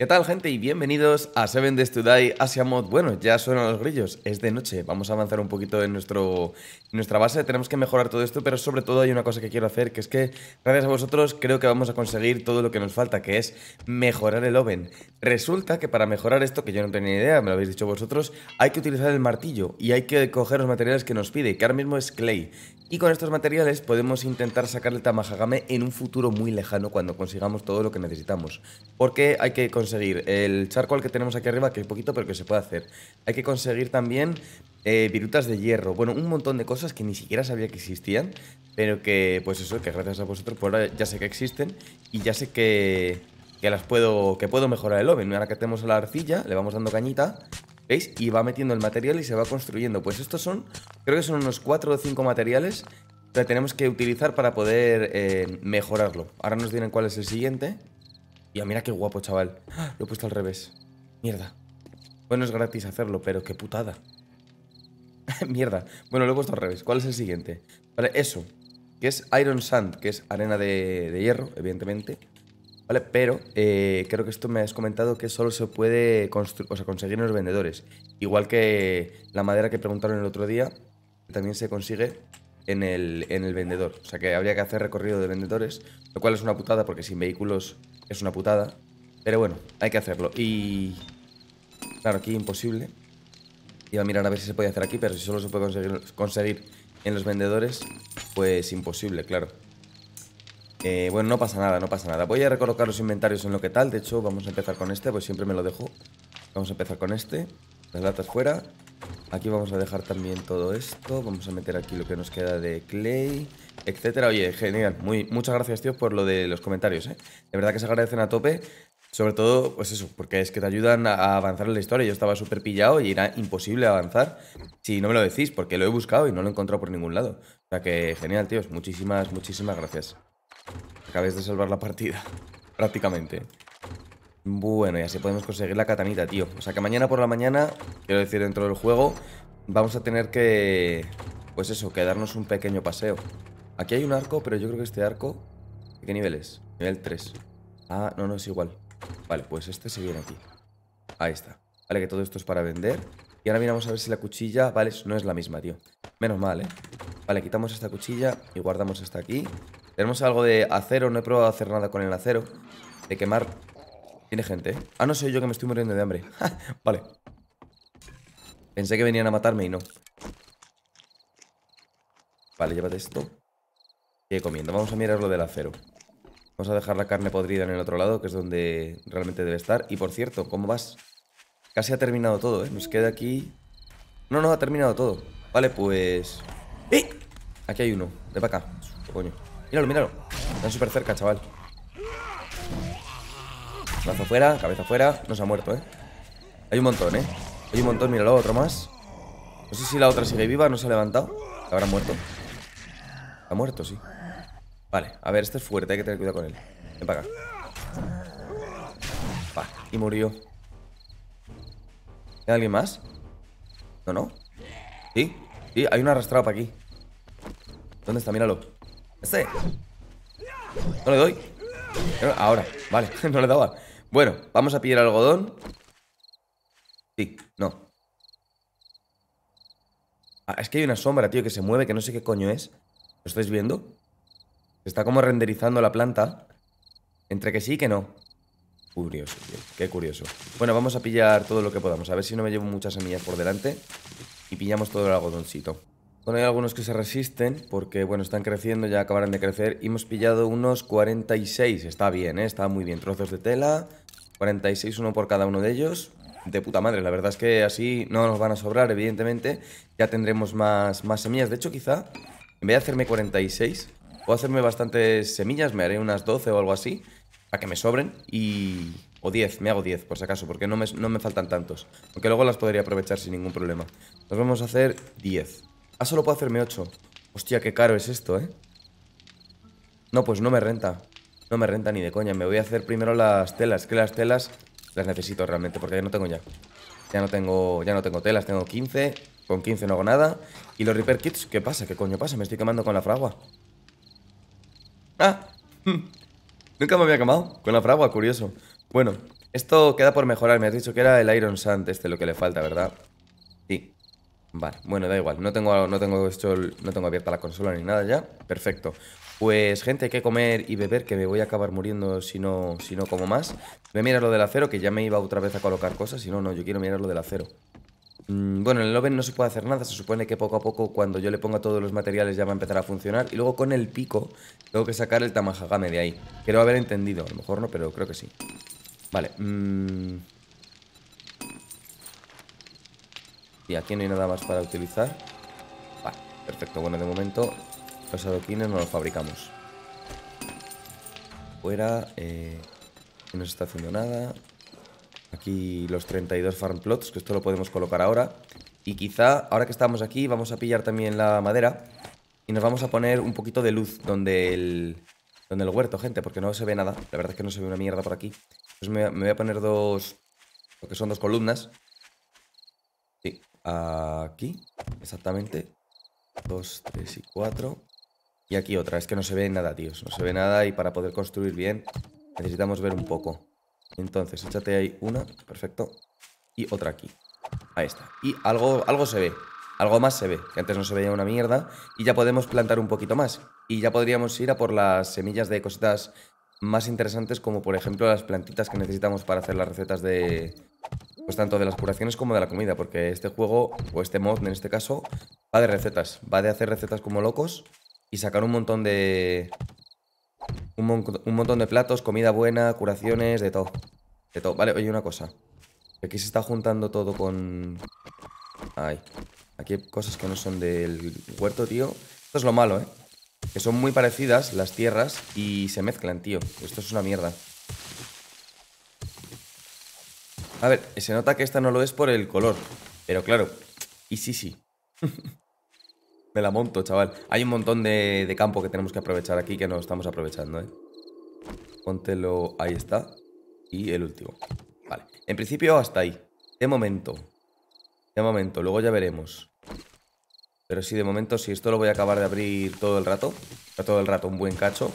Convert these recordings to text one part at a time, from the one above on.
¿Qué tal gente y bienvenidos a Seven Days to Die Asia Mod? Bueno, ya suenan los grillos, es de noche, vamos a avanzar un poquito en, nuestro, nuestra base, tenemos que mejorar todo esto, pero sobre todo hay una cosa que quiero hacer, que es que gracias a vosotros creo que vamos a conseguir todo lo que nos falta, que es mejorar el oven. Resulta que para mejorar esto, que yo no tenía ni idea, me lo habéis dicho vosotros, hay que utilizar el martillo y hay que coger los materiales que nos pide, que ahora mismo es clay. Y con estos materiales podemos intentar sacar el tamahagame en un futuro muy lejano cuando consigamos todo lo que necesitamos, porque hay que conseguir el charcoal que tenemos aquí arriba, que es poquito, pero que se puede hacer. Hay que conseguir también eh, virutas de hierro. Bueno, un montón de cosas que ni siquiera sabía que existían, pero que, pues eso, que gracias a vosotros por pues ahora ya sé que existen y ya sé que, que las puedo, que puedo mejorar el oven. Ahora que tenemos la arcilla, le vamos dando cañita ¿Veis? Y va metiendo el material y se va construyendo. Pues estos son, creo que son unos 4 o 5 materiales que tenemos que utilizar para poder eh, mejorarlo. Ahora nos dirán cuál es el siguiente ya mira qué guapo, chaval. Lo he puesto al revés. Mierda. Bueno, es gratis hacerlo, pero qué putada. Mierda. Bueno, lo he puesto al revés. ¿Cuál es el siguiente? Vale, eso. Que es Iron Sand, que es arena de, hierro, evidentemente. ¿Vale? Pero eh, creo que esto me has comentado que solo se puede o sea, conseguir en los vendedores. Igual que la madera que preguntaron el otro día, también se consigue en el, vendedor. O sea que habría que hacer recorrido de vendedores, lo cual es una putada porque sin vehículos es una putada. Pero bueno, hay que hacerlo. Y... Claro, aquí imposible. Iba a mirar a ver si se puede hacer aquí, pero si solo se puede conseguir, conseguir en los vendedores, pues imposible, claro. Eh, bueno, no pasa nada, no pasa nada. Voy a recolocar los inventarios en lo que tal. De hecho, vamos a empezar con este, pues siempre me lo dejo. Vamos a empezar con este. Las latas fuera. Aquí vamos a dejar también todo esto. Vamos a meter aquí lo que nos queda de clay, etcétera. Oye, genial. muchas gracias, tío, por lo de los comentarios, ¿eh? De verdad que se agradecen a tope. Sobre todo, pues eso, porque es que te ayudan a avanzar en la historia. Yo estaba súper pillado y era imposible avanzar si no me lo decís, porque lo he buscado y no lo he encontrado por ningún lado. O sea que genial, tíos. Muchísimas, muchísimas gracias. Acabéis de salvar la partida, prácticamente. Bueno, y así podemos conseguir la catanita, tío. O sea que mañana por la mañana, quiero decir, dentro del juego, vamos a tener que... Pues eso, que darnos un pequeño paseo. Aquí hay un arco, pero yo creo que este arco... ¿De qué nivel es? Nivel 3. Ah, no, no, es igual. Vale, pues este se viene aquí. Ahí está. Vale, que todo esto es para vender. Y ahora miramos a ver si la cuchilla... Vale, no es la misma, tío. Menos mal, ¿eh? Vale, quitamos esta cuchilla y guardamos esta aquí. Tenemos algo de acero. No he probado a hacer nada con el acero. De quemar tiene gente, ¿eh? Ah, no, soy yo que me estoy muriendo de hambre. vale. Pensé que venían a matarme y no. Vale, llévate esto. ¿Qué comiendo. Vamos a mirar lo del acero. Vamos a dejar la carne podrida en el otro lado, que es donde realmente debe estar. Y por cierto, ¿cómo vas? Casi ha terminado todo, ¿eh? Nos queda aquí... No, no, ha terminado todo. Vale, pues... ¡Eh! Aquí hay uno. De para acá. Coño. Míralo, míralo. Están súper cerca, chaval. Cabeza fuera, cabeza fuera. se ha muerto, ¿eh? Hay un montón, ¿eh? Hay un montón, míralo, otro más. No sé si la otra sigue viva, no se ha levantado. Habrá muerto. Ha muerto, sí. Vale, a ver, este es fuerte, hay que tener cuidado con él. Ven para acá. y murió. ¿Hay alguien más? No, no. Sí, sí, hay un arrastrado para aquí. ¿Dónde está? Míralo. Este. No le doy. Ahora, vale, no le daba. Bueno, vamos a pillar algodón. Sí, no. Ah, es que hay una sombra, tío, que se mueve, que no sé qué coño es. ¿Lo estáis viendo? Se está como renderizando la planta. Entre que sí y que no. Curioso, tío. Qué curioso. Bueno, vamos a pillar todo lo que podamos. A ver si no me llevo muchas semillas por delante. Y pillamos todo el algodoncito. Bueno, hay algunos que se resisten porque, bueno, están creciendo, ya acabarán de crecer. Y hemos pillado unos 46, está bien, ¿eh? está muy bien. Trozos de tela, 46 uno por cada uno de ellos. De puta madre, la verdad es que así no nos van a sobrar, evidentemente. Ya tendremos más, más semillas. De hecho, quizá, en vez de hacerme 46, puedo hacerme bastantes semillas, me haré unas 12 o algo así, para que me sobren. Y... O 10, me hago 10 por si acaso, porque no me, no me faltan tantos. Aunque luego las podría aprovechar sin ningún problema. Nos vamos a hacer 10. Ah, solo puedo hacerme 8 Hostia, qué caro es esto, ¿eh? No, pues no me renta No me renta ni de coña Me voy a hacer primero las telas Que las telas las necesito realmente Porque ya no tengo ya Ya no tengo, ya no tengo telas Tengo 15 Con 15 no hago nada Y los repair kits ¿Qué pasa? ¿Qué coño pasa? Me estoy quemando con la fragua ¡Ah! Mm. Nunca me había quemado Con la fragua, curioso Bueno, esto queda por mejorar Me has dicho que era el Iron Sand Este lo que le falta, ¿verdad? Vale, bueno, da igual, no tengo, no tengo esto, no tengo abierta la consola ni nada ya. Perfecto. Pues gente, hay que comer y beber, que me voy a acabar muriendo si no, si no como más. Voy a mirar lo del acero, que ya me iba otra vez a colocar cosas, si no, no, yo quiero mirar lo del acero. Mm, bueno, en el oven no se puede hacer nada, se supone que poco a poco cuando yo le ponga todos los materiales ya va a empezar a funcionar. Y luego con el pico tengo que sacar el tamajagame de ahí. Creo haber entendido, a lo mejor no, pero creo que sí. Vale, mmm... Y aquí no hay nada más para utilizar. Vale, perfecto. Bueno, de momento los adoquines no los fabricamos. Fuera, eh, no se está haciendo nada. Aquí los 32 farm plots, que esto lo podemos colocar ahora. Y quizá, ahora que estamos aquí, vamos a pillar también la madera. Y nos vamos a poner un poquito de luz donde el, donde el huerto, gente, porque no se ve nada. La verdad es que no se ve una mierda por aquí. Entonces me, me voy a poner dos... Lo que son dos columnas. Sí, Aquí, exactamente. Dos, tres y cuatro. Y aquí otra. Es que no se ve nada, tíos. No se ve nada y para poder construir bien necesitamos ver un poco. Entonces, échate ahí una. Perfecto. Y otra aquí. Ahí está. Y algo, algo se ve. Algo más se ve, que antes no se veía una mierda. Y ya podemos plantar un poquito más. Y ya podríamos ir a por las semillas de cositas más interesantes, como por ejemplo las plantitas que necesitamos para hacer las recetas de, pues tanto de las curaciones como de la comida, porque este juego, o este mod en este caso, va de recetas, va de hacer recetas como locos y sacar un montón de... Un, montón de platos, comida buena, curaciones, de todo. De todo. Vale, oye, una cosa. Aquí se está juntando todo con... Ay. Aquí hay cosas que no son del huerto, tío. Esto es lo malo, ¿eh? Que son muy parecidas las tierras y se mezclan, tío. Esto es una mierda. A ver, se nota que esta no lo es por el color. Pero claro, y sí, sí. Me la monto, chaval. Hay un montón de, campo que tenemos que aprovechar aquí que no estamos aprovechando, ¿eh? Póntelo... Ahí está. Y el último. Vale. En principio hasta ahí. De momento. De momento. Luego ya veremos. Pero sí, de momento, si sí, esto lo voy a acabar de abrir todo el rato. Todo el rato, un buen cacho.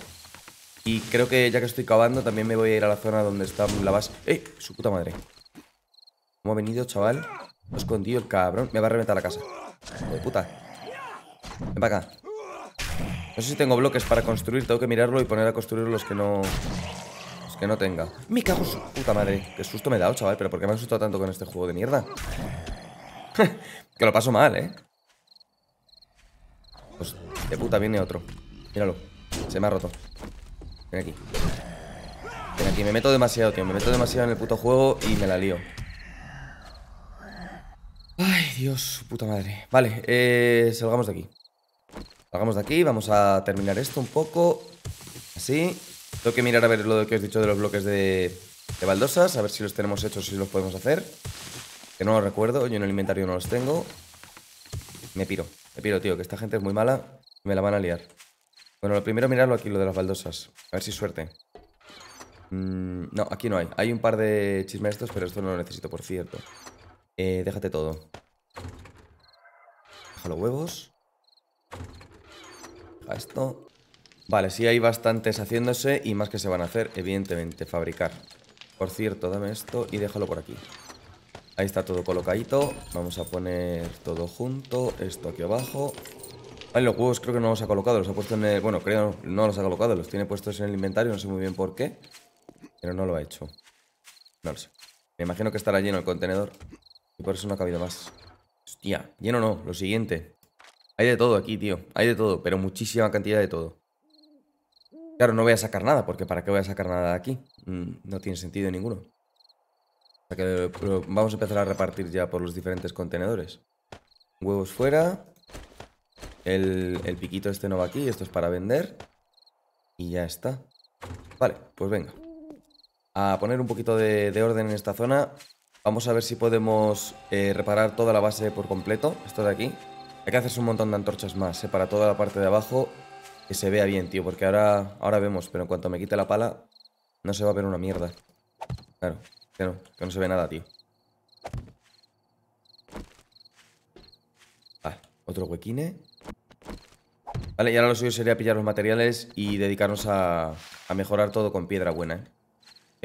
Y creo que ya que estoy cavando, también me voy a ir a la zona donde está la base... ¡Ey! ¡Eh! ¡Su puta madre! ¿Cómo ha venido, chaval? Lo escondido el cabrón. Me va a reventar la casa. Hijo de puta. Ven para acá. No sé si tengo bloques para construir. Tengo que mirarlo y poner a construir los que no... Los que no tenga. Mi cago puta madre! Qué susto me he dado, chaval. ¿Pero por qué me he asustado tanto con este juego de mierda? que lo paso mal, ¿eh? Pues de puta viene otro. Míralo. Se me ha roto. Ven aquí. Ven aquí. Me meto demasiado, tío. Me meto demasiado en el puto juego y me la lío. Dios, puta madre. Vale, eh, salgamos de aquí. Salgamos de aquí, vamos a terminar esto un poco. Así. Tengo que mirar a ver lo que os he dicho de los bloques de, baldosas, a ver si los tenemos hechos, si los podemos hacer. Que no lo recuerdo, yo en el inventario no los tengo. Me piro, me piro, tío, que esta gente es muy mala me la van a liar. Bueno, lo primero mirarlo aquí, lo de las baldosas. A ver si suerte. Mm, no, aquí no hay. Hay un par de chismes estos, pero esto no lo necesito, por cierto. Eh, déjate todo los huevos. a esto. Vale, sí hay bastantes haciéndose y más que se van a hacer, evidentemente, fabricar. Por cierto, dame esto y déjalo por aquí. Ahí está todo colocadito. Vamos a poner todo junto. Esto aquí abajo. Vale, los huevos creo que no los ha colocado. Los ha puesto en el... Bueno, creo no los ha colocado. Los tiene puestos en el inventario. No sé muy bien por qué. Pero no lo ha hecho. No lo sé. Me imagino que estará lleno el contenedor. Y por eso no ha cabido más. Hostia, lleno no, lo siguiente. Hay de todo aquí, tío. Hay de todo, pero muchísima cantidad de todo. Claro, no voy a sacar nada, porque ¿para qué voy a sacar nada de aquí? Mm, no tiene sentido ninguno. vamos a empezar a repartir ya por los diferentes contenedores. Huevos fuera. El, piquito este no va aquí, esto es para vender. Y ya está. Vale, pues venga. A poner un poquito de, de orden en esta zona Vamos a ver si podemos eh, reparar toda la base por completo, esto de aquí. Hay que hacerse un montón de antorchas más, eh, para toda la parte de abajo, que se vea bien, tío, porque ahora, ahora vemos, pero en cuanto me quite la pala, no se va a ver una mierda. Claro, que que no se ve nada, tío. Vale, ah, otro huequine. Vale, y ahora lo suyo sería pillar los materiales y dedicarnos a, a mejorar todo con piedra buena, ¿eh?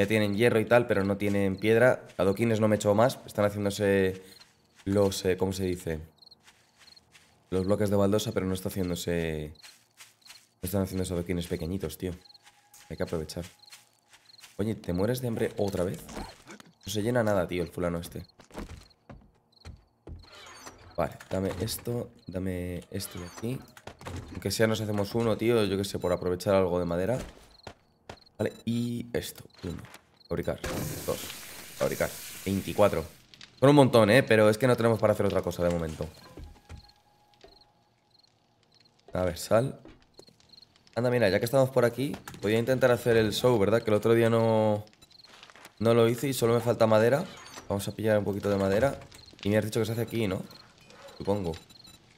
ya tienen hierro y tal, pero no tienen piedra. Adoquines no me he más. Están haciéndose los, eh, ¿cómo se dice? Los bloques de baldosa, pero no está haciéndose... No están haciéndose adoquines pequeñitos, tío. Hay que aprovechar. Oye, ¿te mueres de hambre otra vez? No se llena nada, tío, el fulano este. Vale, dame esto, dame esto de aquí. Aunque sea nos hacemos uno, tío, yo que sé, por aprovechar algo de madera. Vale, y esto. Uno. Fabricar. Dos. Fabricar. 24. Son un montón, ¿eh? Pero es que no tenemos para hacer otra cosa de momento. A ver, sal. Anda, mira, ya que estamos por aquí, voy a intentar hacer el show, ¿verdad? Que el otro día no, no lo hice y solo me falta madera. Vamos a pillar un poquito de madera. Y me has dicho que se hace aquí, ¿no? Supongo.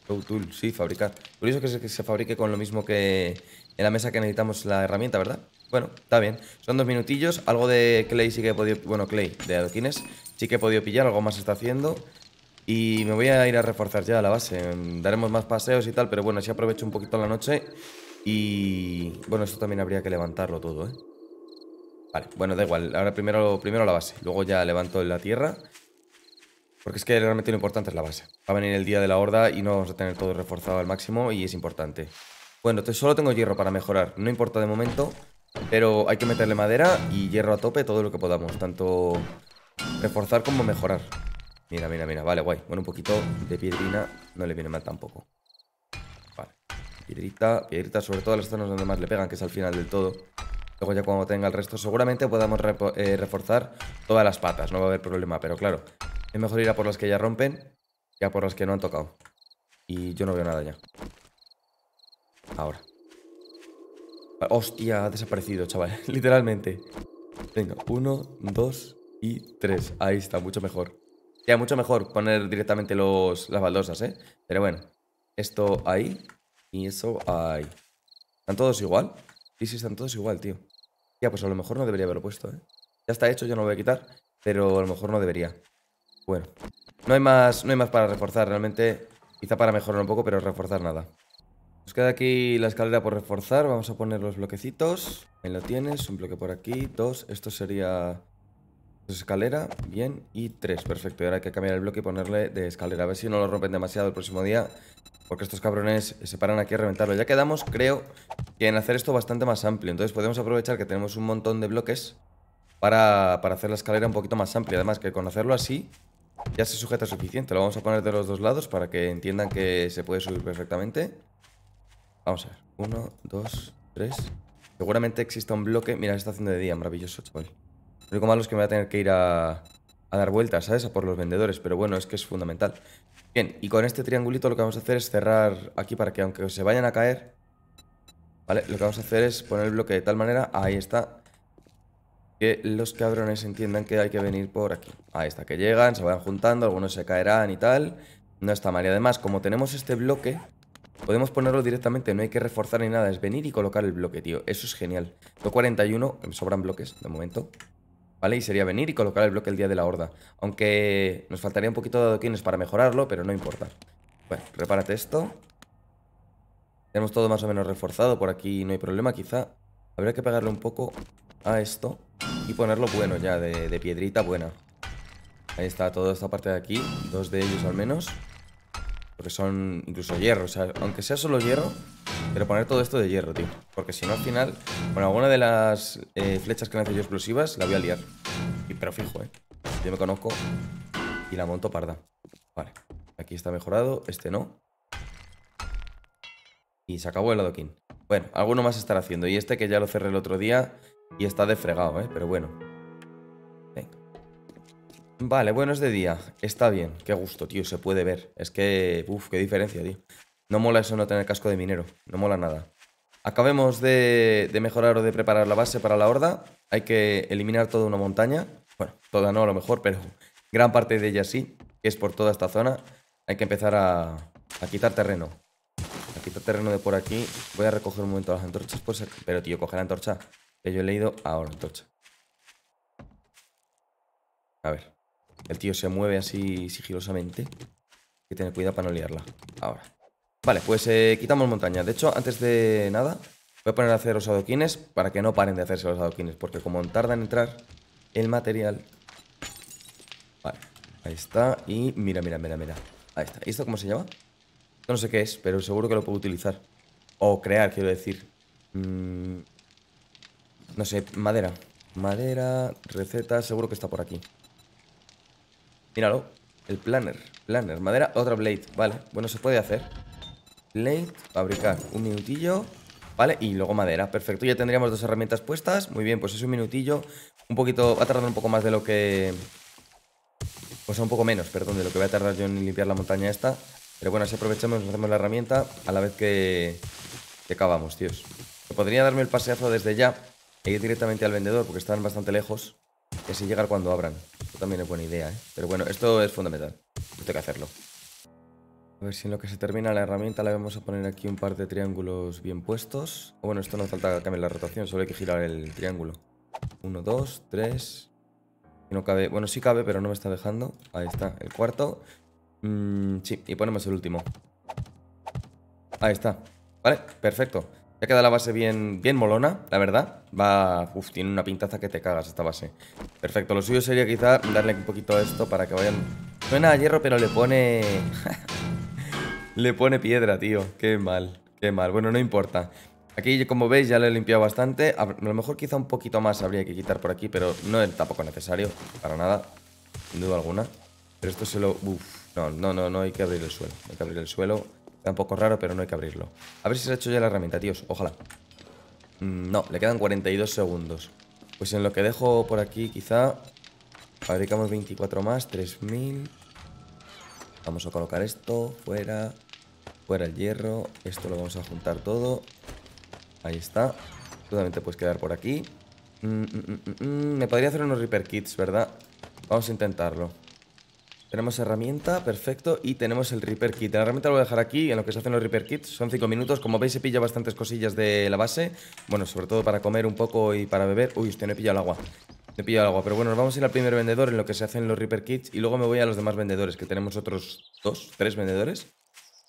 Show tool, sí, fabricar. Por que se, que se fabrique con lo mismo que en la mesa que necesitamos la herramienta, ¿verdad? Bueno, está bien. Son dos minutillos. Algo de Clay sí que he podido... Bueno, Clay, de adoquines. Sí que he podido pillar. Algo más está haciendo. Y me voy a ir a reforzar ya la base. Daremos más paseos y tal, pero bueno, sí aprovecho un poquito la noche. Y... Bueno, esto también habría que levantarlo todo, ¿eh? Vale, bueno, da igual. Ahora primero, primero la base. Luego ya levanto la tierra. Porque es que realmente lo importante es la base. Va a venir el día de la horda y no vamos a tener todo reforzado al máximo y es importante. Bueno, solo tengo hierro para mejorar. No importa de momento... Pero hay que meterle madera y hierro a tope todo lo que podamos. Tanto reforzar como mejorar. Mira, mira, mira. Vale, guay. Bueno, un poquito de piedrina no le viene mal tampoco. Vale. Piedrita, piedrita sobre todo las zonas donde más le pegan, que es al final del todo. Luego ya cuando tenga el resto seguramente podamos eh, reforzar todas las patas. No va a haber problema, pero claro. Es mejor ir a por las que ya rompen que a por las que no han tocado. Y yo no veo nada ya. Ahora. Hostia, ha desaparecido, chaval. Literalmente. Venga, uno, dos y tres. Ahí está, mucho mejor. Ya, mucho mejor poner directamente los, las baldosas, ¿eh? Pero bueno, esto ahí y eso ahí. ¿Están todos igual? Sí, sí, están todos igual, tío. Ya, pues a lo mejor no debería haberlo puesto, ¿eh? Ya está hecho, yo no lo voy a quitar, pero a lo mejor no debería. Bueno, no hay más, no hay más para reforzar, realmente. Quizá para mejorar un poco, pero reforzar nada. Nos queda aquí la escalera por reforzar. Vamos a poner los bloquecitos. Ahí lo tienes. Un bloque por aquí. Dos. Esto sería escalera, bien, y tres. perfecto. Y ahora hay que cambiar el bloque y ponerle de escalera. A ver si no lo rompen demasiado el próximo día, porque estos cabrones se paran aquí a reventarlo. Ya quedamos, creo, que en hacer esto bastante más amplio. Entonces podemos aprovechar que tenemos un montón de bloques para, para hacer la escalera un poquito más amplia. Además que con hacerlo así ya se sujeta suficiente. Lo vamos a poner de los dos lados para que entiendan que se puede subir perfectamente. Vamos a ver. Uno, dos, tres. Seguramente exista un bloque. Mira, se está haciendo de día, maravilloso, chaval. Lo único malo es que me voy a tener que ir a, dar vueltas, ¿sabes? A por los vendedores, pero bueno, es que es fundamental. Bien, y con este triangulito lo que vamos a hacer es cerrar aquí para que aunque se vayan a caer, ¿vale? Lo que vamos a hacer es poner el bloque de tal manera, ahí está, que los cabrones entiendan que hay que venir por aquí. Ahí está, que llegan, se van juntando, algunos se caerán y tal. No está mal. Y además, como tenemos este bloque, Podemos ponerlo directamente, no hay que reforzar ni nada, es venir y colocar el bloque, tío. Eso es genial. 241, me sobran bloques de momento. ¿Vale? Y sería venir y colocar el bloque el día de la horda. Aunque nos faltaría un poquito de adoquines para mejorarlo, pero no importa. Bueno, repárate esto. Tenemos todo más o menos reforzado, por aquí no hay problema, quizá. Habría que pegarle un poco a esto y ponerlo bueno ya, de piedrita buena. Ahí está toda esta parte de aquí, dos de ellos al menos. Que son incluso hierro, o sea, aunque sea solo hierro, pero poner todo esto de hierro, tío. Porque si no, al final, Bueno, alguna de las eh, flechas que lanzo yo explosivas, la voy a liar. Y, pero fijo, ¿eh? Yo me conozco y la monto parda. Vale, aquí está mejorado, este no. Y se acabó el adoquín. Bueno, alguno más estará haciendo. Y este que ya lo cerré el otro día y está desfregado, ¿eh? Pero bueno. Vale, bueno, es de día. Está bien. Qué gusto, tío. Se puede ver. Es que... Uf, qué diferencia, tío. No mola eso no tener casco de minero. No mola nada. Acabemos de, mejorar o de preparar la base para la horda. Hay que eliminar toda una montaña. Bueno, toda no a lo mejor, pero gran parte de ella sí. Que es por toda esta zona. Hay que empezar a, quitar terreno. A quitar terreno de por aquí. Voy a recoger un momento las antorchas. pues Pero, tío, coge la antorcha. Que yo he leído ahora antorcha. A ver. El tío se mueve así sigilosamente. Hay que tener cuidado para no liarla. Ahora. Vale, pues eh, quitamos montaña. De hecho, antes de nada, voy a poner a hacer los adoquines para que no paren de hacerse los adoquines. Porque como tardan en entrar el material... Vale, ahí está. Y mira, mira, mira, mira. Ahí está. ¿Y esto cómo se llama? No sé qué es, pero seguro que lo puedo utilizar. O crear, quiero decir. Mm, no sé, madera. Madera, receta, seguro que está por aquí. Míralo. El planner. Planner. Madera, otra blade. Vale. Bueno, se puede hacer. Blade. Fabricar. Un minutillo. ¿Vale? Y luego madera. Perfecto. Ya tendríamos dos herramientas puestas. Muy bien, pues es un minutillo. Un poquito... Va a tardar un poco más de lo que... O sea, un poco menos, perdón, de lo que va a tardar yo en limpiar la montaña esta. Pero bueno, así aprovechamos, hacemos la herramienta a la vez que... Que acabamos, tíos. Podría darme el paseazo desde ya e ir directamente al vendedor porque están bastante lejos. Que si llegar cuando abran. Esto también es buena idea, ¿eh? Pero bueno, esto es fundamental. Tengo que hacerlo. A ver si en lo que se termina la herramienta la vamos a poner aquí un par de triángulos bien puestos. O bueno, esto no falta cambiar la rotación, solo hay que girar el triángulo. Uno, dos, tres... no cabe... Bueno, sí cabe, pero no me está dejando. Ahí está, el cuarto. Mm, sí, y ponemos el último. Ahí está. Vale, perfecto. Ya queda la base bien, bien molona, la verdad. Va... Uf, tiene una pintaza que te cagas esta base. Perfecto, lo suyo sería quizá darle un poquito a esto para que vayan... Suena a hierro, pero le pone... le pone piedra, tío. Qué mal, qué mal. Bueno, no importa. Aquí, como veis, ya lo he limpiado bastante. A lo mejor quizá un poquito más habría que quitar por aquí, pero no es tampoco necesario. Para nada, sin duda alguna. Pero esto se lo... Uf, no, no, no, no hay que abrir el suelo. Hay que abrir el suelo... Está un poco raro, pero no hay que abrirlo. A ver si se ha hecho ya la herramienta, tíos. Ojalá. Mm, no, le quedan 42 segundos. Pues en lo que dejo por aquí, quizá... Fabricamos 24 más, 3000... Vamos a colocar esto, fuera... Fuera el hierro, esto lo vamos a juntar todo. Ahí está. Tú puedes quedar por aquí. Mm, mm, me podría hacer unos Reaper Kits, ¿verdad? Vamos a intentarlo. Tenemos herramienta, perfecto, y tenemos el Reaper Kit. La herramienta lo voy a dejar aquí, en lo que se hacen los Reaper Kits, son 5 minutos. Como veis, he pillado bastantes cosillas de la base, bueno, sobre todo para comer un poco y para beber. Uy, usted no he pillado el agua. No he pillado el agua, pero bueno, nos vamos a ir al primer vendedor en lo que se hacen los Reaper Kits y luego me voy a los demás vendedores, que tenemos otros dos, tres vendedores.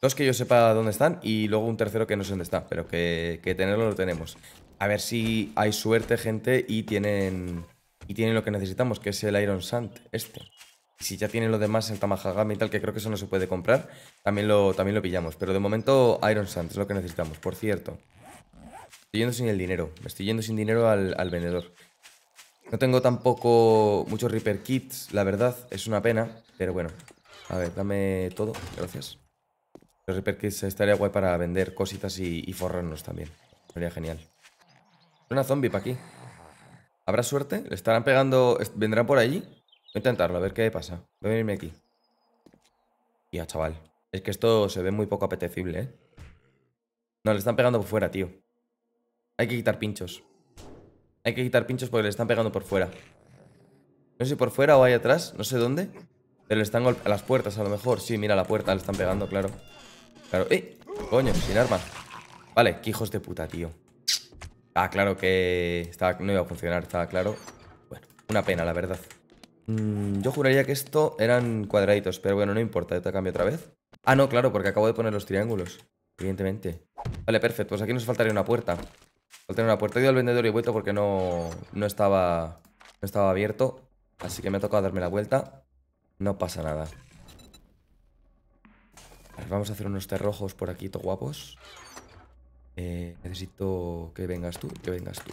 Dos que yo sepa dónde están y luego un tercero que no sé dónde está, pero que, que tenerlo lo tenemos. A ver si hay suerte, gente, y tienen, y tienen lo que necesitamos, que es el Iron Sand, este si ya tienen lo demás, el Tamahagami y tal, que creo que eso no se puede comprar, también lo, también lo pillamos. Pero de momento Iron Sand es lo que necesitamos, por cierto. Estoy yendo sin el dinero, me estoy yendo sin dinero al, vendedor. No tengo tampoco muchos Reaper Kits, la verdad, es una pena, pero bueno. A ver, dame todo, gracias. Los Reaper Kits estaría guay para vender cositas y, y forrarnos también. Sería genial. Una zombie para aquí. ¿Habrá suerte? ¿Le estarán pegando? ¿Vendrán por allí? Voy a intentarlo, a ver qué pasa. Voy a venirme aquí. Ya, chaval. Es que esto se ve muy poco apetecible, ¿eh? No, le están pegando por fuera, tío. Hay que quitar pinchos. Hay que quitar pinchos porque le están pegando por fuera. No sé si por fuera o ahí atrás, no sé dónde. Pero le están a Las puertas, a lo mejor. Sí, mira, la puerta le están pegando, claro. Claro. ¡Eh! Coño, sin arma. Vale, qué hijos de puta, tío. Ah, claro que no iba a funcionar, estaba claro. Bueno, una pena, la verdad. Mm, yo juraría que esto eran cuadraditos, pero bueno, no importa, te cambio otra vez. Ah, no, claro, porque acabo de poner los triángulos. Evidentemente. Vale, perfecto, pues aquí nos faltaría una puerta. Faltaría una puerta. He ido al vendedor y he vuelto porque no, estaba, estaba abierto. Así que me ha tocado darme la vuelta. No pasa nada. vamos a hacer unos terrojos por aquí, to guapos. Eh, necesito que vengas tú, que vengas tú.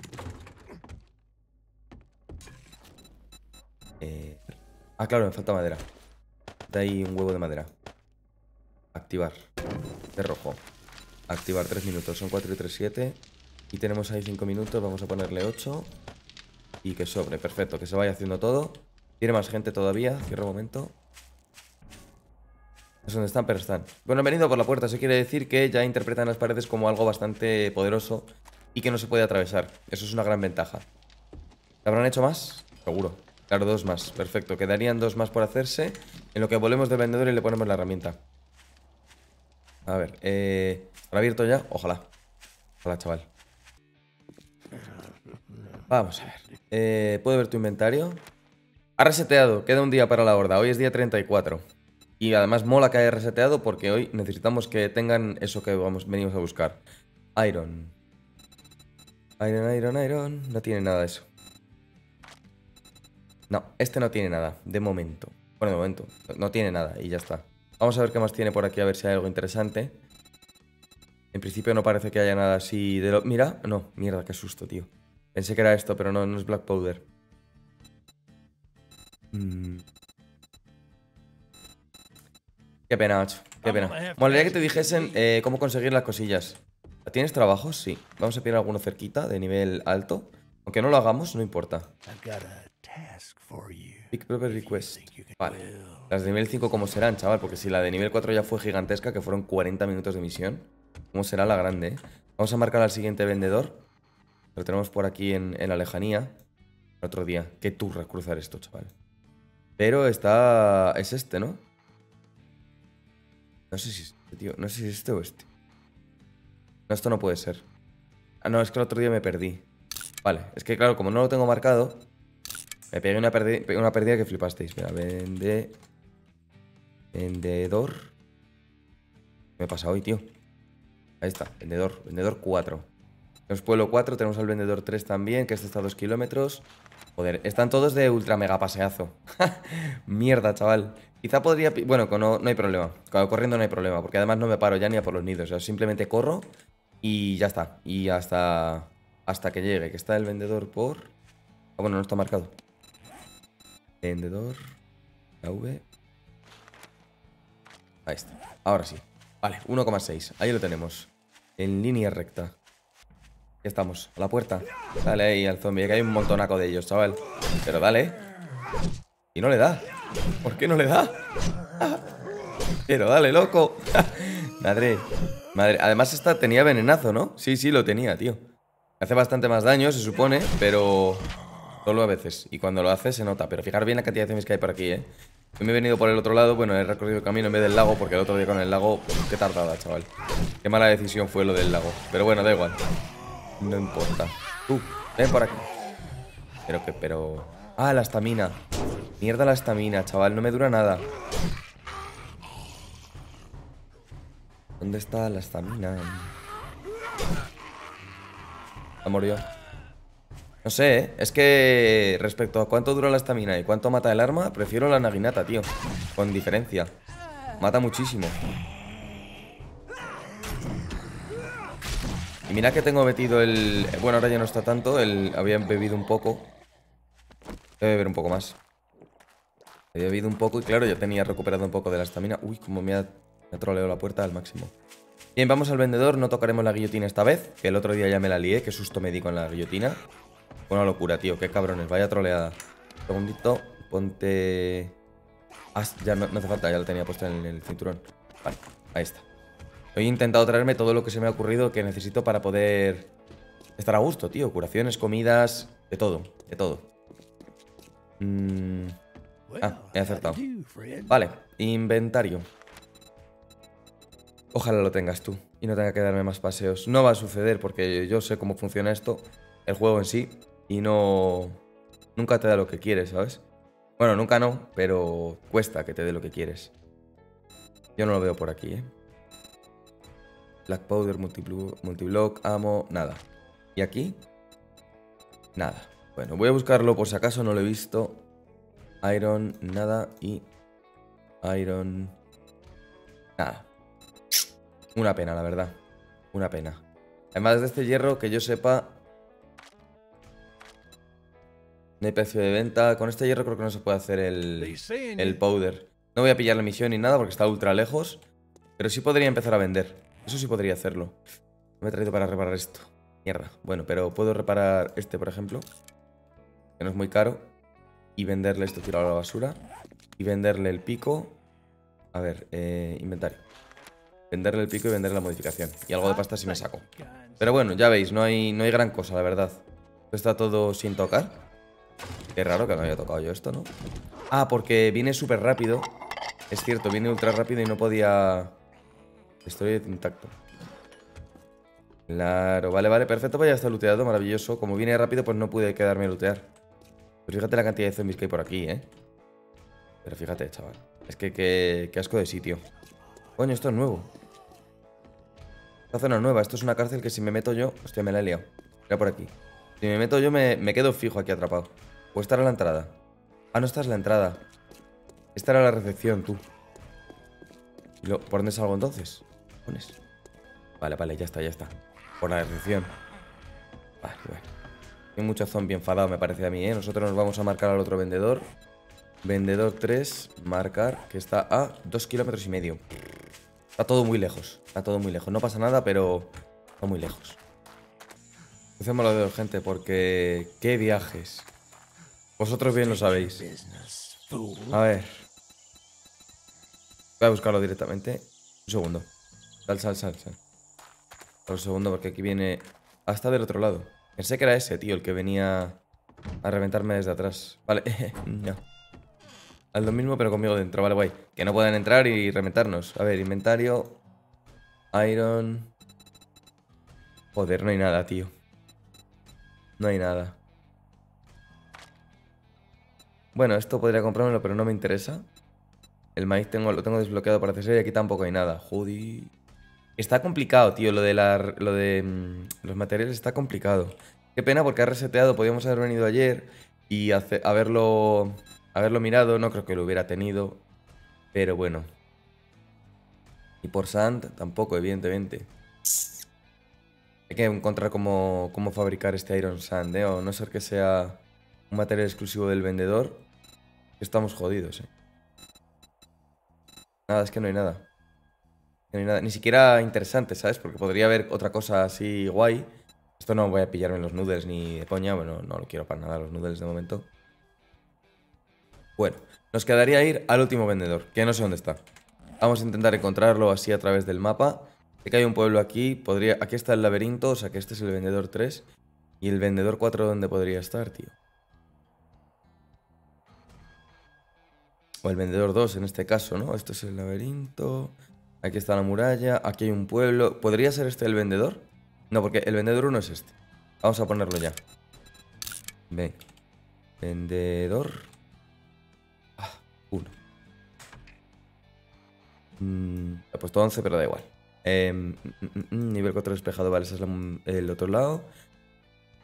Eh, ah, claro, me falta madera. De ahí un huevo de madera. Activar. De rojo. Activar 3 minutos. Son 4 y 3, 7. Y tenemos ahí 5 minutos. Vamos a ponerle 8. Y que sobre. Perfecto. Que se vaya haciendo todo. Tiene más gente todavía. Cierro un momento. No sé dónde están, pero están. Bueno, han venido por la puerta. Eso quiere decir que ya interpretan las paredes como algo bastante poderoso y que no se puede atravesar. Eso es una gran ventaja. habrán hecho más? Seguro. Claro, dos más. Perfecto. Quedarían dos más por hacerse. En lo que volvemos de vendedor y le ponemos la herramienta. A ver, eh, abierto ya? Ojalá. Ojalá, chaval. Vamos a ver. Eh, ¿Puedo ver tu inventario? Ha reseteado. Queda un día para la horda. Hoy es día 34. Y además mola que haya reseteado porque hoy necesitamos que tengan eso que vamos, venimos a buscar. Iron. Iron, iron, iron. No tiene nada de eso. No, este no tiene nada, de momento. Bueno, de momento, no tiene nada y ya está. Vamos a ver qué más tiene por aquí, a ver si hay algo interesante. En principio no parece que haya nada así de lo... Mira, no, mierda, qué susto, tío. Pensé que era esto, pero no, no es Black Powder. Mm. Qué pena, macho. Qué pena. Molaría que te dijesen eh, cómo conseguir las cosillas. ¿Tienes trabajo? Sí. Vamos a pillar alguno cerquita, de nivel alto. Aunque no lo hagamos, no importa. Big Proper Request. Vale. Las de nivel 5, ¿cómo serán, chaval? Porque si la de nivel 4 ya fue gigantesca, que fueron 40 minutos de misión, ¿cómo será la grande? Vamos a marcar al siguiente vendedor. Lo tenemos por aquí en, la lejanía. Otro día. Qué turra cruzar esto, chaval. Pero está... Es este, ¿no? No sé si este, tío. No sé si es este o este. No, esto no puede ser. Ah, no, es que el otro día me perdí. Vale, es que claro, como no lo tengo marcado, me pegué una, pérdida que flipasteis. Mira, vende... Vendedor. Me pasa hoy, tío. Ahí está, vendedor. Vendedor 4. Tenemos pueblo 4, tenemos al vendedor 3 también, que este está a 2 kilómetros. Joder, están todos de ultra mega paseazo. Mierda, chaval. Quizá podría... Bueno, no, hay problema. Corriendo no hay problema, porque además no me paro ya ni a por los nidos. simplemente corro y ya está. Y hasta, hasta que llegue, que está el vendedor por... Ah, bueno, no está marcado. Vendedor. V. Ahí está. Ahora sí. Vale, 1,6. Ahí lo tenemos. En línea recta. Ya estamos. A la puerta. Dale ahí al zombie. Que hay un montonaco de ellos, chaval. Pero dale. Y no le da. ¿Por qué no le da? Pero dale, loco. Madre. Madre. Además esta tenía venenazo, ¿no? Sí, sí, lo tenía, tío. Hace bastante más daño, se supone, pero... Solo a veces. Y cuando lo hace se nota. Pero fijar bien la cantidad de zombies que hay por aquí, ¿eh? Yo me he venido por el otro lado, bueno, he recorrido el camino en vez del lago, porque el otro día con el lago, pues, qué tardada, chaval. Qué mala decisión fue lo del lago. Pero bueno, da igual. No importa. Tú, uh, ven por aquí. Pero que, pero... Ah, la estamina. Mierda la estamina, chaval. No me dura nada. ¿Dónde está la estamina? Ha morido. No sé, ¿eh? es que respecto a cuánto dura la estamina y cuánto mata el arma, prefiero la naginata, tío. Con diferencia. Mata muchísimo. Y mira que tengo metido el... Bueno, ahora ya no está tanto, el... había bebido un poco. Debe beber un poco más. Había bebido un poco y claro, ya tenía recuperado un poco de la estamina. Uy, como me ha, me ha troleado la puerta al máximo. Bien, vamos al vendedor, no tocaremos la guillotina esta vez, que el otro día ya me la lié, que susto me di con la guillotina. Una locura, tío. Qué cabrones. Vaya troleada. Segundito. Ponte... Ah, ya no, hace falta. Ya lo tenía puesto en el cinturón. Vale. Ahí está. He intentado traerme todo lo que se me ha ocurrido que necesito para poder estar a gusto, tío. Curaciones, comidas... De todo. De todo. Mm, ah, he acertado. Vale. Inventario. Ojalá lo tengas tú y no tenga que darme más paseos. No va a suceder porque yo sé cómo funciona esto, el juego en sí, y no... Nunca te da lo que quieres, ¿sabes? Bueno, nunca no, pero cuesta que te dé lo que quieres. Yo no lo veo por aquí, ¿eh? Black Powder, Multiblock, Amo, nada. ¿Y aquí? Nada. Bueno, voy a buscarlo por si acaso no lo he visto. Iron, nada y... Iron... Nada. Una pena, la verdad. Una pena. Además de este hierro, que yo sepa, no hay precio de venta. Con este hierro creo que no se puede hacer el, el powder. No voy a pillar la misión ni nada porque está ultra lejos. Pero sí podría empezar a vender. Eso sí podría hacerlo. me he traído para reparar esto. Mierda. Bueno, pero puedo reparar este, por ejemplo. Que no es muy caro. Y venderle esto tirado a la basura. Y venderle el pico. A ver, eh, inventario. Venderle el pico y venderle la modificación. Y algo de pasta si me saco. Pero bueno, ya veis, no hay, no hay gran cosa, la verdad. Está todo sin tocar. Qué raro que me haya tocado yo esto, ¿no? Ah, porque viene súper rápido. Es cierto, viene ultra rápido y no podía... Estoy intacto. Claro, vale, vale, perfecto, pues ya está looteado, maravilloso. Como viene rápido, pues no pude quedarme a lootear. Pero fíjate la cantidad de zombies que hay por aquí, ¿eh? Pero fíjate, chaval. Es que qué, asco de sitio. Coño, esto es nuevo. Esta zona es nueva, esto es una cárcel que si me meto yo... Hostia, me la he liado. Mira por aquí. Si me meto yo me quedo fijo aquí atrapado. ¿O a la entrada? Ah, no, esta es la entrada. Esta era la recepción, tú. lo, ¿Por dónde salgo entonces? ¿Pones? Vale, vale, ya está, ya está. Por la recepción. Vale, bueno. Hay mucho zombie enfadado, me parece a mí, ¿eh? Nosotros nos vamos a marcar al otro vendedor. Vendedor 3, marcar, que está a 2 kilómetros y medio. Está todo muy lejos, está todo muy lejos. No pasa nada, pero está muy lejos. Hacemos lo de gente, porque qué viajes. Vosotros bien lo este sabéis. A ver. Voy a buscarlo directamente. Un segundo. Sal, sal, sal, sal. Un segundo, porque aquí viene... Hasta del otro lado. Pensé que era ese, tío, el que venía a reventarme desde atrás. Vale, no. Haz lo mismo, pero conmigo dentro. Vale, guay. Que no puedan entrar y reventarnos. A ver, inventario. Iron. Joder, no hay nada, tío. No hay nada. Bueno, esto podría comprármelo, pero no me interesa. El maíz tengo, lo tengo desbloqueado para hacer y aquí tampoco hay nada. Judy. Está complicado, tío, lo de, lo de mm, los materiales está complicado. Qué pena porque ha reseteado, Podríamos haber venido ayer y haberlo, haberlo mirado, no creo que lo hubiera tenido, pero bueno. Y por Sand tampoco, evidentemente. Hay que encontrar cómo, cómo fabricar este Iron Sand, ¿eh? o no ser que sea un material exclusivo del vendedor, estamos jodidos, ¿eh? Nada, es que no hay nada. No hay nada. Ni siquiera interesante, ¿sabes? Porque podría haber otra cosa así guay. Esto no voy a pillarme los noodles ni de coña. Bueno, no lo quiero para nada los noodles de momento. Bueno, nos quedaría ir al último vendedor, que no sé dónde está. Vamos a intentar encontrarlo así a través del mapa. Sé que hay un pueblo aquí. Podría... Aquí está el laberinto, o sea que este es el vendedor 3. ¿Y el vendedor 4 dónde podría estar, tío? O el vendedor 2 en este caso, ¿no? Esto es el laberinto. Aquí está la muralla. Aquí hay un pueblo. ¿Podría ser este el vendedor? No, porque el vendedor 1 es este. Vamos a ponerlo ya. Ven. Vendedor. Ah, 1. Mm, he puesto 11, pero da igual. Em, mm, mm, nivel 4 despejado, vale, ese es el otro lado.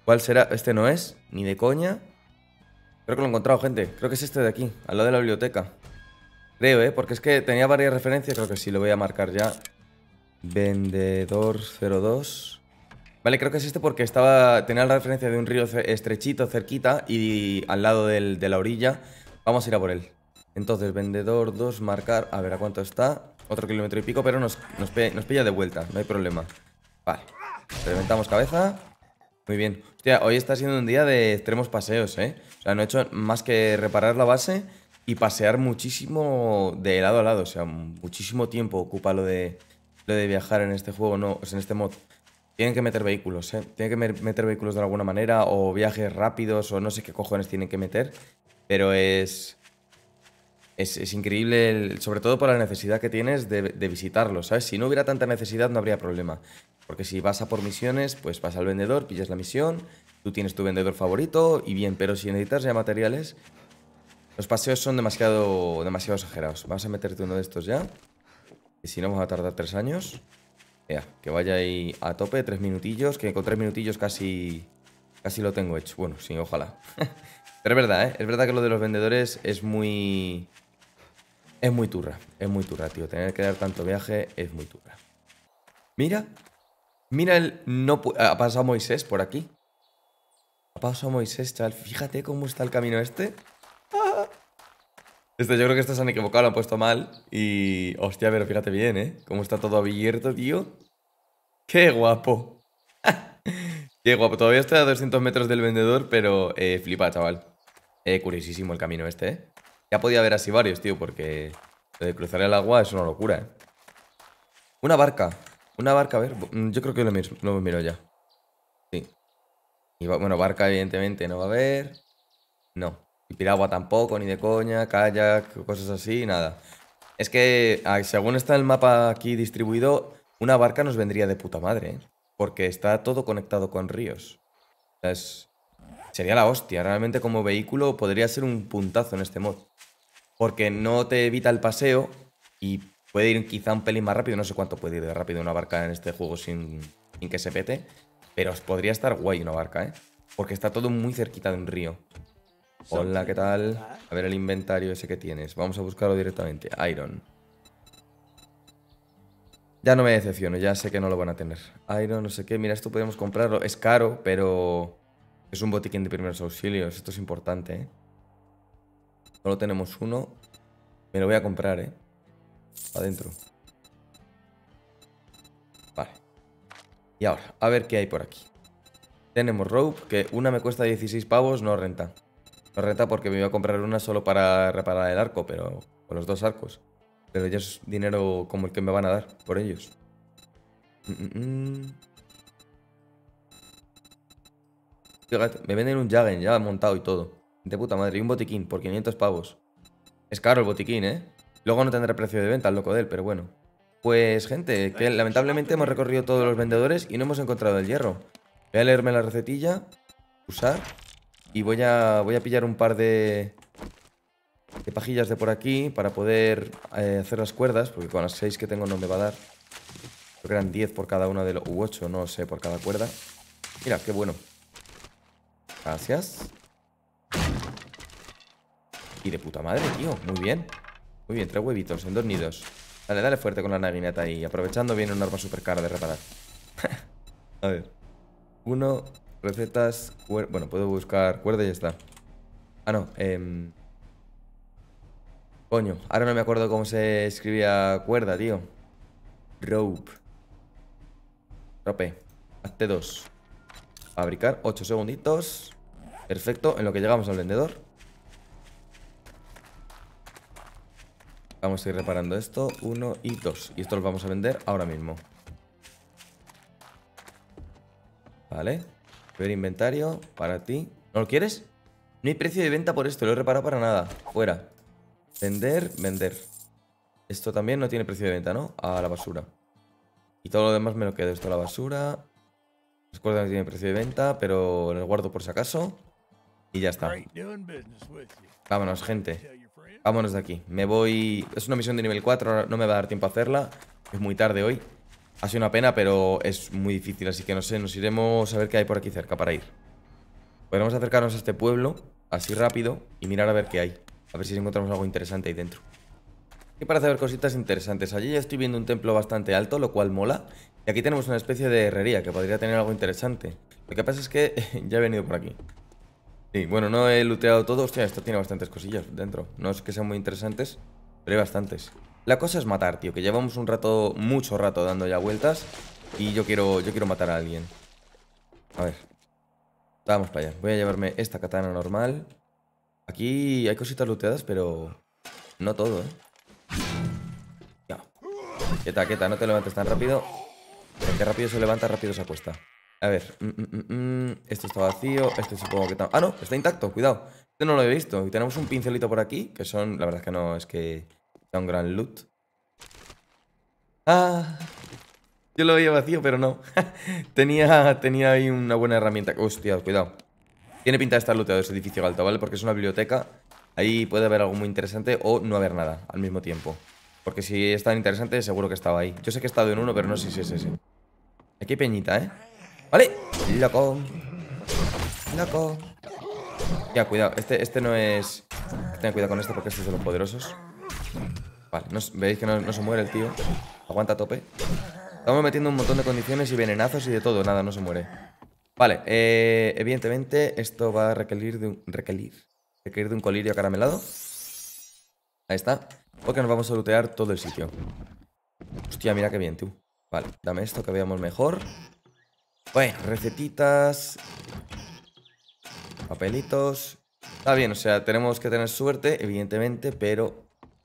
¿Cuál será? Este no es, ni de coña. Creo que lo he encontrado, gente. Creo que es este de aquí, al lado de la biblioteca. Creo, ¿eh? Porque es que tenía varias referencias. Creo que sí, lo voy a marcar ya. Vendedor 02. Vale, creo que es este porque estaba tenía la referencia de un río estrechito, cerquita, y al lado de la orilla. Vamos a ir a por él. Entonces, vendedor 2, marcar... A ver, ¿a cuánto está? Otro kilómetro y pico, pero nos, nos, nos pilla de vuelta. No hay problema. Vale. Reventamos cabeza. Muy bien. Hostia, hoy está siendo un día de extremos paseos, ¿eh? O sea, no he hecho más que reparar la base y pasear muchísimo de lado a lado. O sea, muchísimo tiempo ocupa lo de, lo de viajar en este juego, no, o sea, en este mod. Tienen que meter vehículos, ¿eh? Tienen que meter vehículos de alguna manera, o viajes rápidos, o no sé qué cojones tienen que meter. Pero es. Es, increíble, sobre todo por la necesidad que tienes de, visitarlos visitarlo, ¿sabes? Si no hubiera tanta necesidad no habría problema. Porque si vas a por misiones, pues vas al vendedor, pillas la misión, tú tienes tu vendedor favorito y bien, pero si necesitas ya materiales, los paseos son demasiado, demasiado exagerados. Vas a meterte uno de estos ya, Y si no vamos a tardar tres años. Ya, que vaya ahí a tope, tres minutillos, que con tres minutillos casi, casi lo tengo hecho. Bueno, sí, ojalá. pero es verdad, ¿eh? Es verdad que lo de los vendedores es muy... Es muy turra, es muy turra, tío. Tener que dar tanto viaje es muy turra. Mira, mira el... No ha pasado Moisés por aquí. Ha pasado Moisés, chaval. Fíjate cómo está el camino este. Este, yo creo que estos se han equivocado, lo han puesto mal. Y... Hostia, pero fíjate bien, ¿eh? Cómo está todo abierto, tío. ¡Qué guapo! Qué guapo. Todavía estoy a 200 metros del vendedor, pero eh, flipa, chaval. Eh, curiosísimo el camino este, ¿eh? Ya podía haber así varios, tío, porque lo de cruzar el agua es una locura, ¿eh? Una barca. Una barca, a ver. Mm, yo creo que lo, miro, miro ya. Sí. Y bueno, barca evidentemente no va a haber. No. Y piragua tampoco, ni de coña, kayak, cosas así, nada. Es que según está el mapa aquí distribuido, una barca nos vendría de puta madre, ¿eh? Porque está todo conectado con ríos. O sea, es, sería la hostia. Realmente como vehículo podría ser un puntazo en este mod. Porque no te evita el paseo y puede ir quizá un pelín más rápido. No sé cuánto puede ir de rápido una barca en este juego sin, que se pete. Pero podría estar guay una barca, ¿eh? Porque está todo muy cerquita de un río. Hola, ¿qué tal? A ver el inventario ese que tienes. Vamos a buscarlo directamente. Iron. Ya no me decepciono, ya sé que no lo van a tener. Iron, no sé qué. Mira, esto podemos comprarlo. Es caro, pero... Es un botiquín de primeros auxilios, esto es importante, ¿eh? Solo tenemos uno. Me lo voy a comprar, ¿eh? Adentro. Vale. Y ahora, a ver qué hay por aquí. Tenemos rope, que una me cuesta 16 pavos, no renta. No renta porque me iba a comprar una solo para reparar el arco, pero... Con los dos arcos. Pero ya es dinero como el que me van a dar por ellos. Mm, mm, mm. me venden un Jagen ya montado y todo. De puta madre, y un botiquín por 500 pavos. Es caro el botiquín, ¿eh? Luego no tendrá precio de venta, el loco de él, pero bueno. Pues, gente, que lamentablemente hemos recorrido todos los vendedores y no hemos encontrado el hierro. Voy a leerme la recetilla, usar, y voy a, voy a pillar un par de, de pajillas de por aquí para poder eh, hacer las cuerdas, porque con las seis que tengo no me va a dar. Creo que eran 10 por cada una de los... u 8, no sé, por cada cuerda. Mira, qué bueno. Gracias. Y de puta madre, tío. Muy bien. Muy bien, tres huevitos en dos nidos. Dale, dale fuerte con la naguineta ahí. Aprovechando viene un arma súper cara de reparar. a ver. Uno, recetas... Bueno, puedo buscar cuerda y ya está. Ah, no. Em. Coño, ahora no me acuerdo cómo se escribía cuerda, tío. Rope. Rope. Hazte dos. Fabricar. Ocho segunditos. Perfecto, en lo que llegamos al vendedor Vamos a ir reparando esto, uno y dos Y esto lo vamos a vender ahora mismo Vale Ver inventario, para ti ¿No lo quieres? No hay precio de venta por esto, lo he reparado para nada Fuera Vender, vender Esto también no tiene precio de venta, ¿no? A la basura Y todo lo demás me lo quedo, esto a la basura Recuerda que tiene precio de venta, pero lo guardo por si acaso y ya está. Vámonos, gente. Vámonos de aquí. Me voy... Es una misión de nivel 4, no me va a dar tiempo a hacerla. Es muy tarde hoy. Ha sido una pena, pero es muy difícil, así que no sé, nos iremos a ver qué hay por aquí cerca para ir. Podremos acercarnos a este pueblo, así rápido, y mirar a ver qué hay. A ver si encontramos algo interesante ahí dentro. Y parece haber cositas interesantes. Allí ya estoy viendo un templo bastante alto, lo cual mola. Y aquí tenemos una especie de herrería que podría tener algo interesante. Lo que pasa es que ya he venido por aquí. Sí, bueno, no he looteado todo. Hostia, esto tiene bastantes cosillas dentro. No es que sean muy interesantes, pero hay bastantes. La cosa es matar, tío, que llevamos un rato, mucho rato dando ya vueltas. Y yo quiero, yo quiero matar a alguien. A ver. Vamos para allá. Voy a llevarme esta katana normal. Aquí hay cositas looteadas, pero... No todo, ¿eh? Ya. Quieta, quieta, no te levantes tan rápido. El rápido se levanta, rápido se acuesta. A ver, mm, mm, mm, esto está vacío, este supongo que está... Ah, no, está intacto, cuidado. Este no lo he visto. Y tenemos un pincelito por aquí, que son... La verdad es que no, es que da un gran loot. Ah, yo lo veía vacío, pero no. tenía, tenía ahí una buena herramienta. Hostia, cuidado. Tiene pinta de estar looteado ese edificio alto, ¿vale? Porque es una biblioteca. Ahí puede haber algo muy interesante o no haber nada al mismo tiempo. Porque si es tan interesante, seguro que estaba ahí. Yo sé que he estado en uno, pero no sí, sí, es ese. Aquí hay peñita, ¿eh? ¿Vale? Loco. Loco. Ya, cuidado. Este, este no es... Ten cuidado con este porque estos es de los poderosos. Vale, veis que no, se muere el tío. Aguanta a tope. Estamos metiendo un montón de condiciones y venenazos y de todo. Nada, no se muere. Vale, eh, evidentemente esto va a requerir de un... Requerir. Requerir de un colirio caramelado Ahí está. Porque nos vamos a lootear todo el sitio. Hostia, mira qué bien, tú. Vale, dame esto que veamos mejor. Bueno, recetitas. Papelitos. Está bien, o sea, tenemos que tener suerte, evidentemente, pero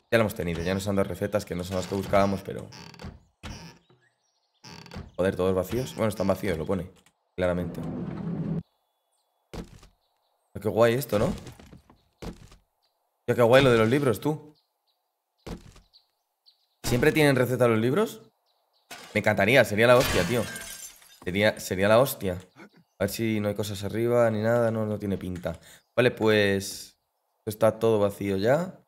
ya lo hemos tenido. Ya nos han dado recetas que no son las que buscábamos, pero... Joder, todos vacíos. Bueno, están vacíos, lo pone. Claramente. Qué guay esto, ¿no? Qué guay lo de los libros, tú. ¿Siempre tienen receta los libros? Me encantaría, sería la hostia, tío. Sería, la hostia. A ver si no hay cosas arriba ni nada, no, tiene pinta. Vale, pues... está todo vacío ya.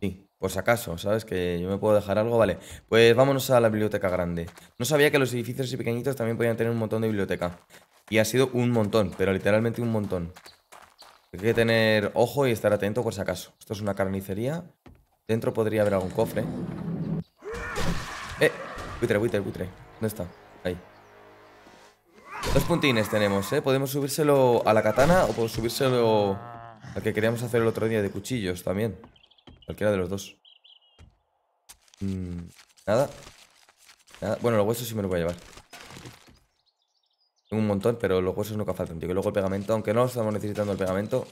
Sí, por si acaso, ¿sabes? Que yo me puedo dejar algo, vale. Pues vámonos a la biblioteca grande. No sabía que los edificios y pequeñitos también podían tener un montón de biblioteca. Y ha sido un montón, pero literalmente un montón. Hay que tener ojo y estar atento por si acaso. Esto es una carnicería. Dentro podría haber algún cofre. ¡Eh! Buitre, buitre, buitre. ¿Dónde está? Dos puntines tenemos, ¿eh? Podemos subírselo a la katana o podemos subírselo al que queríamos hacer el otro día de cuchillos también. Cualquiera de los dos. Mm, nada. Nada. Bueno, los huesos sí me los voy a llevar. Tengo un montón, pero los huesos nunca faltan, tío. luego el pegamento, aunque no estamos necesitando el pegamento,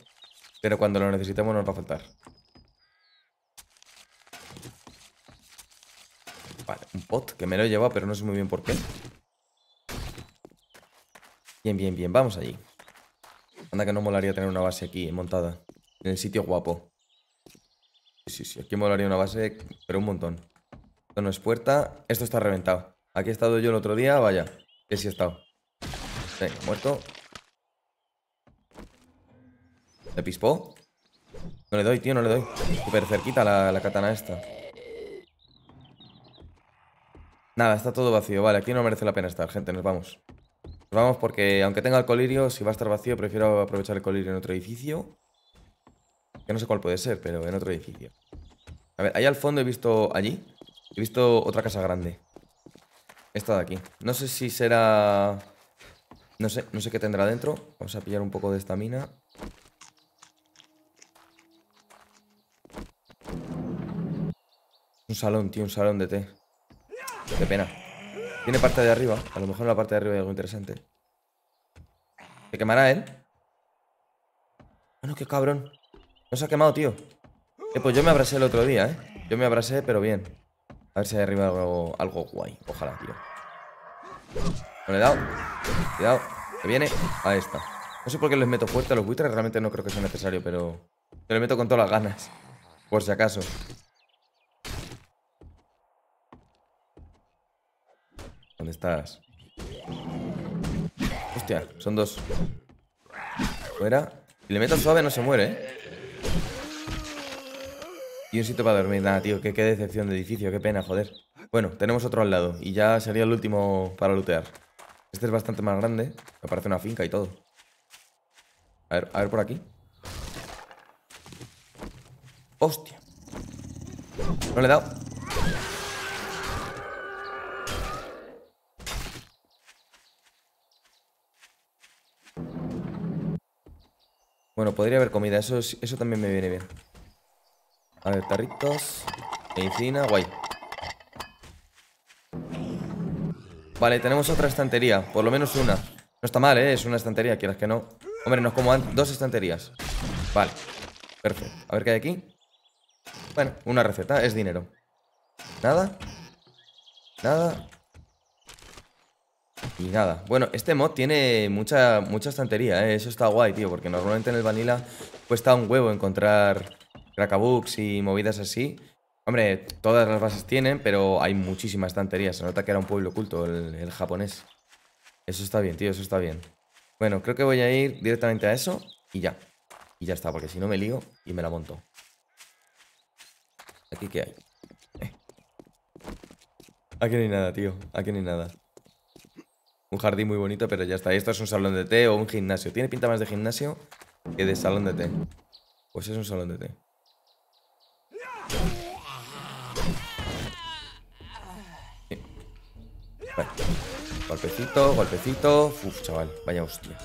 pero cuando lo necesitemos nos va a faltar. Vale, un pot, que me lo he llevado, pero no sé muy bien por qué. Bien, bien, bien. Vamos allí. Anda que no molaría tener una base aquí montada. En el sitio guapo. Sí, sí, sí. Aquí molaría una base, pero un montón. Esto no es puerta. Esto está reventado. Aquí he estado yo el otro día. Vaya. Que sí he estado. Venga, muerto. ¿Le pispó? No le doy, tío, no le doy. Súper cerquita la, la katana esta. Nada, está todo vacío. Vale, aquí no merece la pena estar, gente. Nos vamos vamos porque aunque tenga el colirio, si va a estar vacío, prefiero aprovechar el colirio en otro edificio. Que no sé cuál puede ser, pero en otro edificio. A ver, ahí al fondo he visto... Allí. He visto otra casa grande. Esta de aquí. No sé si será... No sé, no sé qué tendrá dentro. Vamos a pillar un poco de esta mina. Un salón, tío, un salón de té. Qué pena. Tiene parte de arriba. A lo mejor en la parte de arriba hay algo interesante. ¿Se quemará él? Bueno, qué cabrón. No se ha quemado, tío. Eh, pues yo me abrasé el otro día, ¿eh? Yo me abrasé, pero bien. A ver si hay arriba algo, algo guay. Ojalá, tío. No le he dado. Cuidado. Que viene. Ahí está. No sé por qué les meto fuerte a los buitres. Realmente no creo que sea necesario, pero... Se lo meto con todas las ganas. Por si acaso. ¿Dónde estás? Hostia, son dos. Fuera. Si le meto suave no se muere, ¿eh? Y un sitio para dormir. Nada, tío, qué, qué decepción de edificio, qué pena, joder. Bueno, tenemos otro al lado y ya sería el último para lootear. Este es bastante más grande. Me parece una finca y todo. A ver, a ver por aquí. Hostia. No le he dado. Bueno, podría haber comida, eso, eso también me viene bien. A ver, tarritos, medicina, guay. Vale, tenemos otra estantería, por lo menos una. No está mal, ¿eh? Es una estantería, quieras que no. Hombre, nos como dos estanterías. Vale, perfecto. A ver qué hay aquí. Bueno, una receta, es dinero. Nada. Nada. Y nada, bueno, este mod tiene mucha, mucha estantería, ¿eh? eso está guay, tío, porque normalmente en el Vanilla cuesta un huevo encontrar cracabooks y movidas así. Hombre, todas las bases tienen, pero hay muchísima estantería, se nota que era un pueblo oculto el, el japonés. Eso está bien, tío, eso está bien. Bueno, creo que voy a ir directamente a eso y ya. Y ya está, porque si no me lío y me la monto. ¿Aquí qué hay? Eh. Aquí no hay nada, tío, aquí no hay nada un jardín muy bonito, pero ya está. Esto es un salón de té o un gimnasio. Tiene pinta más de gimnasio que de salón de té. Pues es un salón de té. Golpecito, golpecito. Uf, chaval, vaya hostia.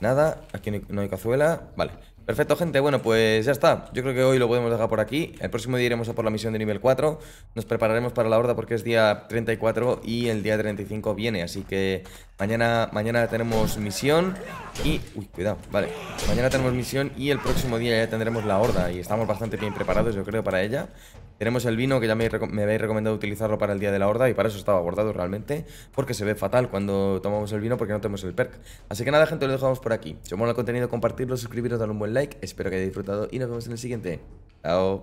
Nada, aquí no hay cazuela. Vale. Perfecto, gente. Bueno, pues ya está. Yo creo que hoy lo podemos dejar por aquí. El próximo día iremos a por la misión de nivel 4. Nos prepararemos para la horda porque es día 34 y el día 35 viene. Así que mañana, mañana tenemos misión y... Uy, cuidado. Vale. Mañana tenemos misión y el próximo día ya tendremos la horda. Y estamos bastante bien preparados, yo creo, para ella. Tenemos el vino que ya me, habéis recomendado utilizarlo para el día de la horda y para eso estaba guardado realmente, porque se ve fatal cuando tomamos el vino porque no tenemos el perk. Así que nada, gente, lo dejamos por aquí. Si os mola el contenido, compartirlo, suscribiros, dar un buen like. Espero que hayáis disfrutado y nos vemos en el siguiente. Chao.